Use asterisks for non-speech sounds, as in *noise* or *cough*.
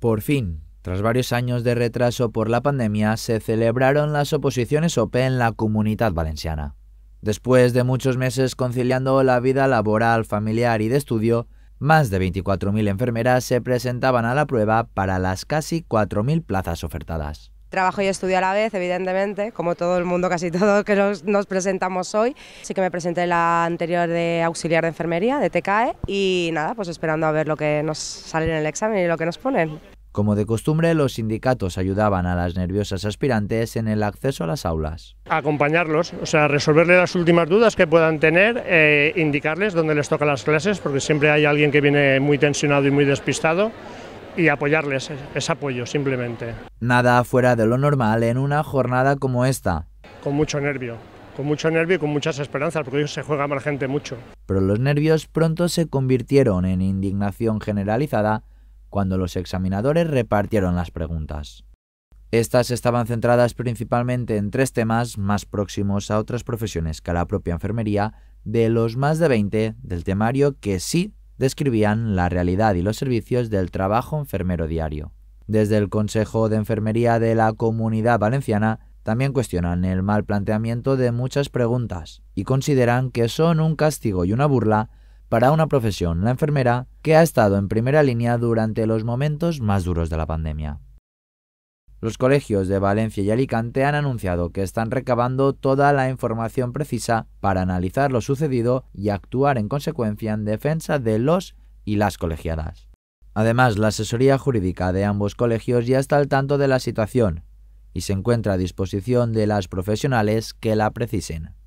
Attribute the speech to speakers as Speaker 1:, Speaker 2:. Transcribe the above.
Speaker 1: Por fin, tras varios años de retraso por la pandemia, se celebraron las oposiciones OP en la comunidad valenciana. Después de muchos meses conciliando la vida laboral, familiar y de estudio, más de 24.000 enfermeras se presentaban a la prueba para las casi 4.000 plazas ofertadas.
Speaker 2: Trabajo y estudio a la vez, evidentemente, como todo el mundo, casi *laughs* todo que nos, presentamos hoy. Sí que me presenté la anterior de auxiliar de enfermería, de TCAE, y nada, pues esperando a ver lo que nos sale en el examen y lo que nos ponen.
Speaker 1: Como de costumbre, los sindicatos ayudaban a las nerviosas aspirantes en el acceso a las aulas.
Speaker 3: Acompañarlos, o sea, resolverle las últimas dudas que puedan tener, eh, indicarles dónde les toca las clases, porque siempre hay alguien que viene muy tensionado y muy despistado y apoyarles, es apoyo simplemente.
Speaker 1: Nada fuera de lo normal en una jornada como esta.
Speaker 3: Con mucho nervio, con mucho nervio y con muchas esperanzas, porque hoy se juega mal gente mucho.
Speaker 1: Pero los nervios pronto se convirtieron en indignación generalizada cuando los examinadores repartieron las preguntas. Estas estaban centradas principalmente en tres temas más próximos a otras profesiones que a la propia enfermería, de los más de 20 del temario que sí describían la realidad y los servicios del trabajo enfermero diario. Desde el Consejo de Enfermería de la Comunidad Valenciana también cuestionan el mal planteamiento de muchas preguntas y consideran que son un castigo y una burla para una profesión, la enfermera, que ha estado en primera línea durante los momentos más duros de la pandemia. Los colegios de Valencia y Alicante han anunciado que están recabando toda la información precisa para analizar lo sucedido y actuar en consecuencia en defensa de los y las colegiadas. Además, la asesoría jurídica de ambos colegios ya está al tanto de la situación y se encuentra a disposición de las profesionales que la precisen.